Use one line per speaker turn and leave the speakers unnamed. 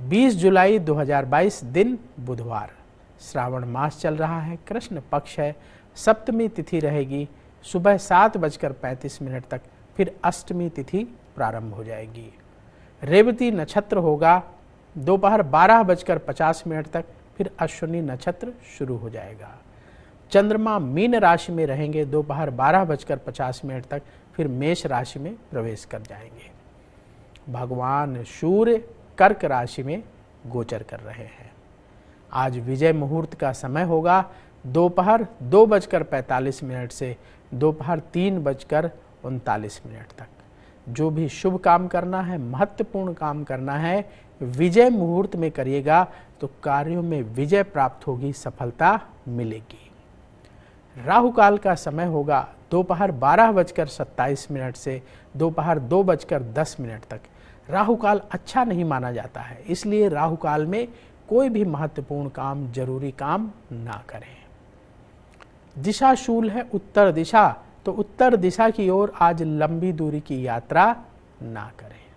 20 जुलाई 2022 दिन बुधवार श्रावण मास चल रहा है कृष्ण पक्ष है सप्तमी तिथि रहेगी सुबह सात बजकर पैंतीस मिनट तक फिर अष्टमी तिथि प्रारंभ हो जाएगी रेवती नक्षत्र होगा दोपहर बारह बजकर पचास मिनट तक फिर अश्विनी नक्षत्र शुरू हो जाएगा चंद्रमा मीन राशि में रहेंगे दोपहर बारह बजकर पचास मिनट तक फिर मेष राशि में प्रवेश कर जाएंगे भगवान सूर्य कर्क राशि में गोचर कर रहे हैं आज विजय मुहूर्त का समय होगा दोपहर दो, दो बजकर पैंतालीस मिनट से दोपहर तीन बजकर उनतालीस मिनट तक जो भी शुभ काम करना है महत्वपूर्ण काम करना है विजय मुहूर्त में करिएगा तो कार्यों में विजय प्राप्त होगी सफलता मिलेगी राहु काल का समय होगा दोपहर बारह बजकर सत्ताईस मिनट से दोपहर दो, दो बजकर दस मिनट तक राहु काल अच्छा नहीं माना जाता है इसलिए राहु काल में कोई भी महत्वपूर्ण काम जरूरी काम ना करें दिशा शूल है उत्तर दिशा तो उत्तर दिशा की ओर आज लंबी दूरी की यात्रा ना करें